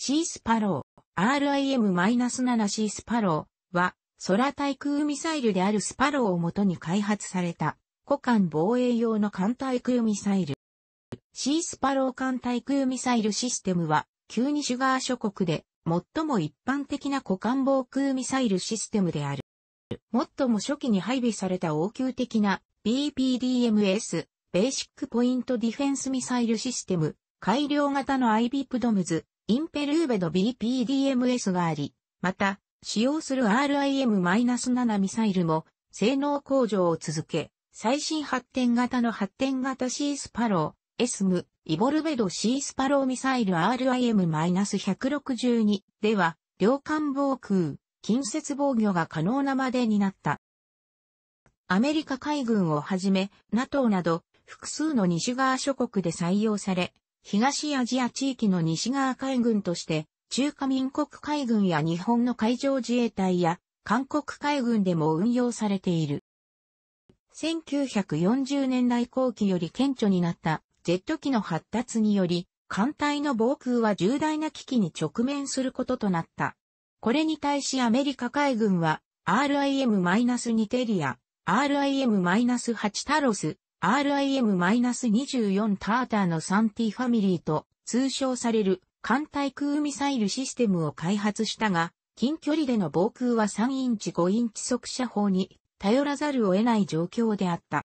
シースパロー、RIM-7C スパローは、空対空ミサイルであるスパローをもとに開発された、古艦防衛用の艦対空ミサイル。シースパロー艦対空ミサイルシステムは、旧西側諸国で、最も一般的な古艦防空ミサイルシステムである。最も初期に配備された応急的な BPDMS、ベーシックポイントディフェンスミサイルシステム、改良型の IB プドムズ、インペルーベド BPDMS があり、また、使用する RIM-7 ミサイルも、性能向上を続け、最新発展型の発展型シースパロー、SM、イボルベドシースパローミサイル RIM-162 では、両艦防空、近接防御が可能なまでになった。アメリカ海軍をはじめ、NATO など、複数の西側諸国で採用され、東アジア地域の西側海軍として、中華民国海軍や日本の海上自衛隊や韓国海軍でも運用されている。1940年代後期より顕著になったジェット機の発達により、艦隊の防空は重大な危機に直面することとなった。これに対しアメリカ海軍は RIM-2 テリア、RIM-8 タロス、RIM-24 ターターの 3T ファミリーと通称される艦対空ミサイルシステムを開発したが、近距離での防空は3インチ5インチ速射砲に頼らざるを得ない状況であった。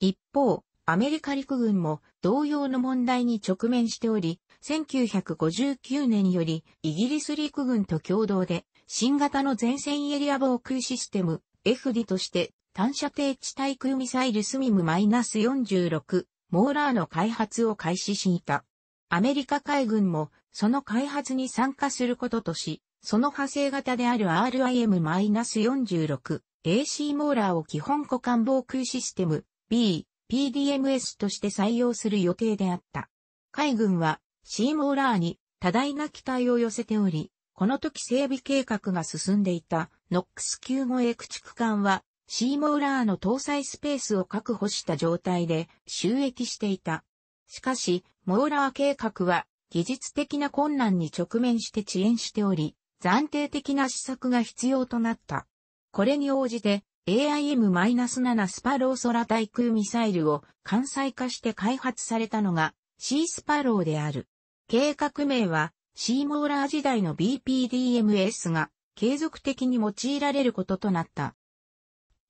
一方、アメリカ陸軍も同様の問題に直面しており、1959年よりイギリス陸軍と共同で新型の前線エリア防空システム FD として単射程地対空ミサイルスミム -46 モーラーの開発を開始していた。アメリカ海軍もその開発に参加することとし、その派生型である RIM-46 AC モーラーを基本股間防空システム B PDMS として採用する予定であった。海軍は C モーラーに多大な期待を寄せており、この時整備計画が進んでいたノックス級護衛駆逐艦はシーモーラーの搭載スペースを確保した状態で収益していた。しかし、モーラー計画は技術的な困難に直面して遅延しており、暫定的な施策が必要となった。これに応じて AIM-7 スパロー空対空ミサイルを艦載化して開発されたのが C スパローである。計画名はシーモーラー時代の BPDMS が継続的に用いられることとなった。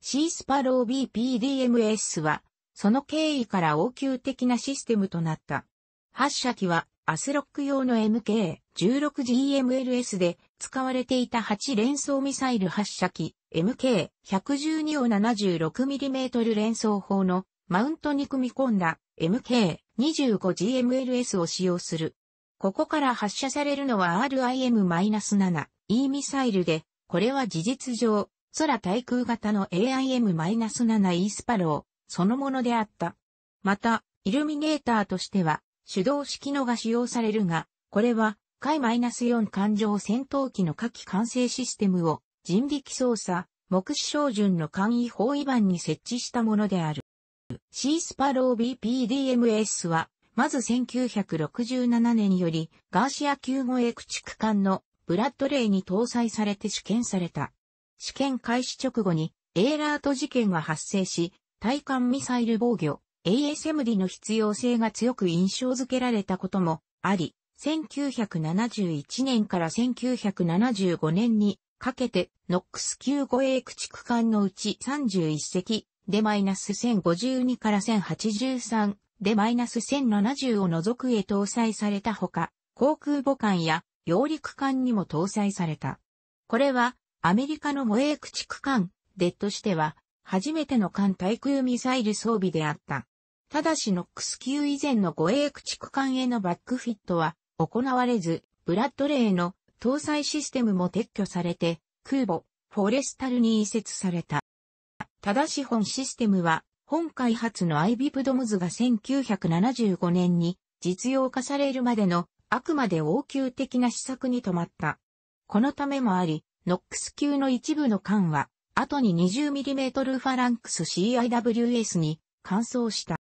シースパロー BPDMS は、その経緯から応急的なシステムとなった。発射機は、アスロック用の MK16GMLS で使われていた8連装ミサイル発射機 MK112 を 76mm 連装砲のマウントに組み込んだ MK25GMLS を使用する。ここから発射されるのは RIM-7E ミサイルで、これは事実上空対空型の AIM-7E スパローそのものであった。また、イルミネーターとしては、手動式のが使用されるが、これは、海 -4 艦上戦闘機の火器完成システムを人力操作、目視照準の簡易法違反に設置したものである。C スパロー BPDMS は、まず1967年よりガーシア級護衛駆逐艦のブラッドレイに搭載されて試験された。試験開始直後に、エーラート事件が発生し、対艦ミサイル防御、ASMD の必要性が強く印象づけられたこともあり、1971年から1975年にかけて、ノックス級護衛駆逐艦のうち31隻でマイナス1052から1083でマイナス1070を除くへ搭載されたほか、航空母艦や揚陸艦にも搭載された。これはアメリカの護衛駆逐艦、デッドしては、初めての艦対空ミサイル装備であった。ただしノックス級以前の護衛駆逐艦へのバックフィットは行われず、ブラッドレーの搭載システムも撤去されて、空母、フォレスタルに移設された。ただし本システムは、本開発のアイビプドムズが1975年に実用化されるまでのあくまで応急的な施策に止まった。このためもあり、ノックス級の一部の艦は、後に 20mm ファランクス CIWS に換装した。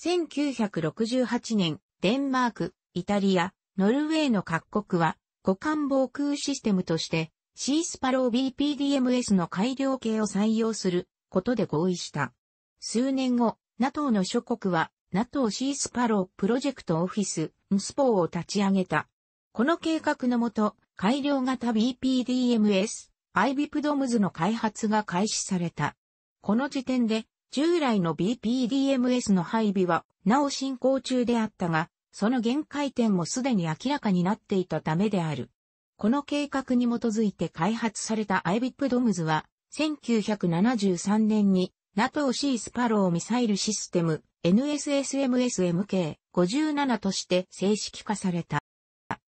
1968年、デンマーク、イタリア、ノルウェーの各国は、互換防空システムとして、シースパロー BPDMS の改良系を採用することで合意した。数年後、NATO の諸国は、NATO シースパロープロジェクトオフィス、ムスポーを立ち上げた。この計画のもと、改良型 BPDMS、アイビプドムズの開発が開始された。この時点で、従来の BPDMS の配備は、なお進行中であったが、その限界点もすでに明らかになっていたためである。この計画に基づいて開発された IBIP ドムズは、1973年に NATO C スパローミサイルシステム NSSMSMK57 として正式化された。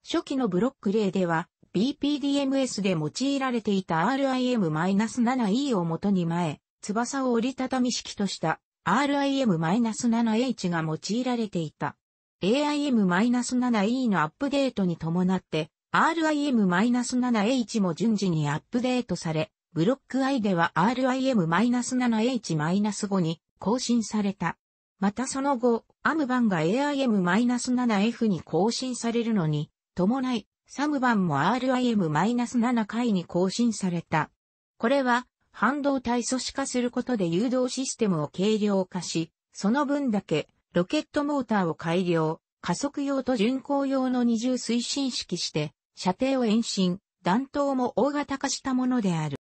初期のブロック例では、BPDMS で用いられていた RIM-7E を元に前、翼を折りたたみ式とした RIM-7H が用いられていた。AIM-7E のアップデートに伴って RIM-7H も順次にアップデートされ、ブロック I では RIM-7H-5 に更新された。またその後、アムバンが AIM-7F に更新されるのに、伴いサム版も RIM-7 回に更新された。これは、半導体組織化することで誘導システムを軽量化し、その分だけ、ロケットモーターを改良、加速用と巡航用の二重推進式して、射程を延伸、弾頭も大型化したものである。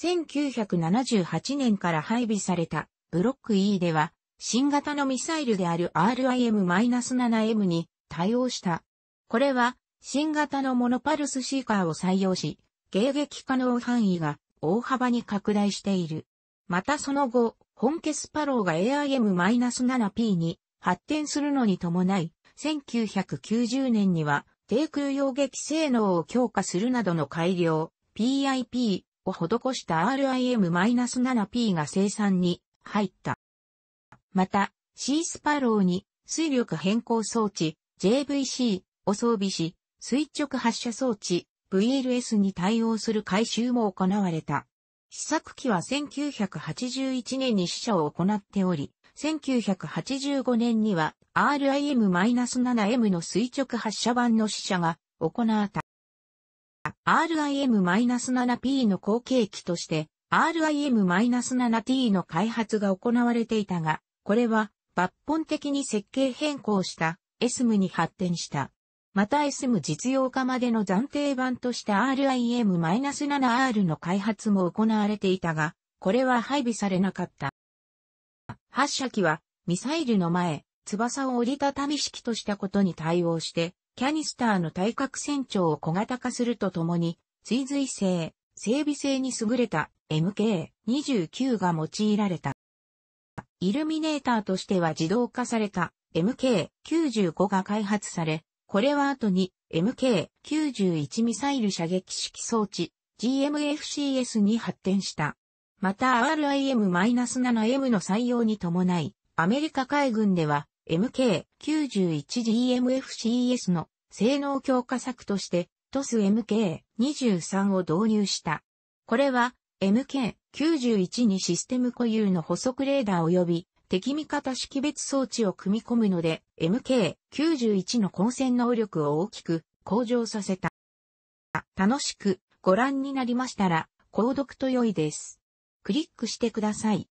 1978年から配備されたブロック E では、新型のミサイルである RIM-7M に対応した。これは新型のモノパルスシーカーを採用し、迎撃可能範囲が大幅に拡大している。またその後、本家スパローが AIM-7P に発展するのに伴い、1990年には低空溶撃性能を強化するなどの改良、PIP を施した RIM-7P が生産に入った。また、C スパローに水力変更装置 JVC を装備し、垂直発射装置 VLS に対応する改修も行われた。試作機は1981年に試射を行っており、1985年には RIM-7M の垂直発射版の試射が行われた。RIM-7P の後継機として RIM-7T の開発が行われていたが、これは抜本的に設計変更した SM に発展した。また SM 実用化までの暫定版とした RIM-7R の開発も行われていたが、これは配備されなかった。発射機はミサイルの前、翼を折りたたみ式としたことに対応して、キャニスターの対角線長を小型化するとともに、追随性、整備性に優れた MK29 が用いられた。イルミネーターとしては自動化された MK95 が開発され、これは後に MK91 ミサイル射撃式装置 GMFCS に発展した。また RIM-7M の採用に伴い、アメリカ海軍では MK91GMFCS の性能強化策として TOS-MK23 を導入した。これは MK91 にシステム固有の補足レーダー及び敵味方識別装置を組み込むので、MK91 の混戦能力を大きく向上させた。楽しくご覧になりましたら、購読と良いです。クリックしてください。